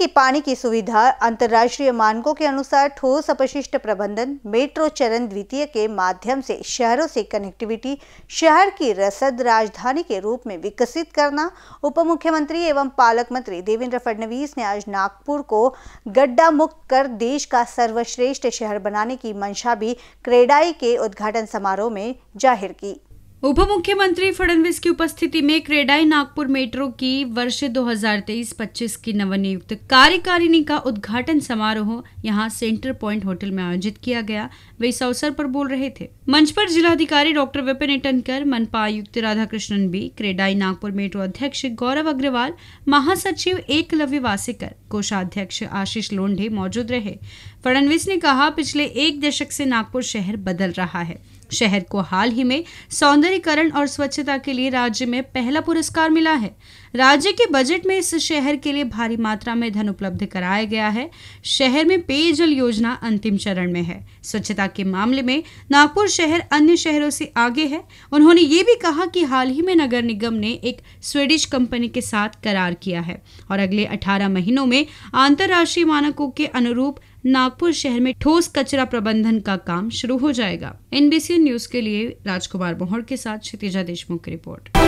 की पानी की सुविधा अंतर्राष्ट्रीय मानकों के अनुसार ठोस अपशिष्ट प्रबंधन मेट्रो चरण द्वितीय के माध्यम से शहरों से कनेक्टिविटी शहर की रसद राजधानी के रूप में विकसित करना उप मुख्यमंत्री एवं पालक मंत्री देवेंद्र फडणवीस ने आज नागपुर को गड्ढा मुक्त कर देश का सर्वश्रेष्ठ शहर बनाने की मंशा भी क्रेडाई के उद्घाटन समारोह में जाहिर की उप मुख्यमंत्री फडणवीस की उपस्थिति में क्रेडाई नागपुर मेट्रो की वर्ष 2023-25 की नवनियुक्त कार्यकारिणी का उद्घाटन समारोह यहां सेंटर पॉइंट होटल में आयोजित किया गया वे इस अवसर पर बोल रहे थे मंच पर जिलाधिकारी डॉक्टर विपिन इटनकर मनपा आयुक्त राधाकृष्णन बी क्रेडाई नागपुर मेट्रो अध्यक्ष गौरव अग्रवाल महासचिव एकलव्य वासेकर कोषाध्यक्ष आशीष लोंढे मौजूद रहे फडणवीस ने कहा पिछले एक दशक से नागपुर शहर बदल रहा है शहर को हाल ही में सौंदर्यकरण और स्वच्छता के लिए राज्य में पहला पुरस्कार मिला है राज्य के बजट में इस शहर के लिए भारी मात्रा में धन उपलब्ध कराया गया है शहर में पेयजल योजना अंतिम चरण में है स्वच्छता के मामले में नागपुर शहर अन्य शहरों से आगे है उन्होंने ये भी कहा कि हाल ही में नगर निगम ने एक स्वीडिश कंपनी के साथ करार किया है और अगले 18 महीनों में अंतर्राष्ट्रीय मानकों के अनुरूप नागपुर शहर में ठोस कचरा प्रबंधन का काम शुरू हो जाएगा एनबीसी न्यूज के लिए राजकुमार मोहर के साथ क्षितिजा देशमुख की रिपोर्ट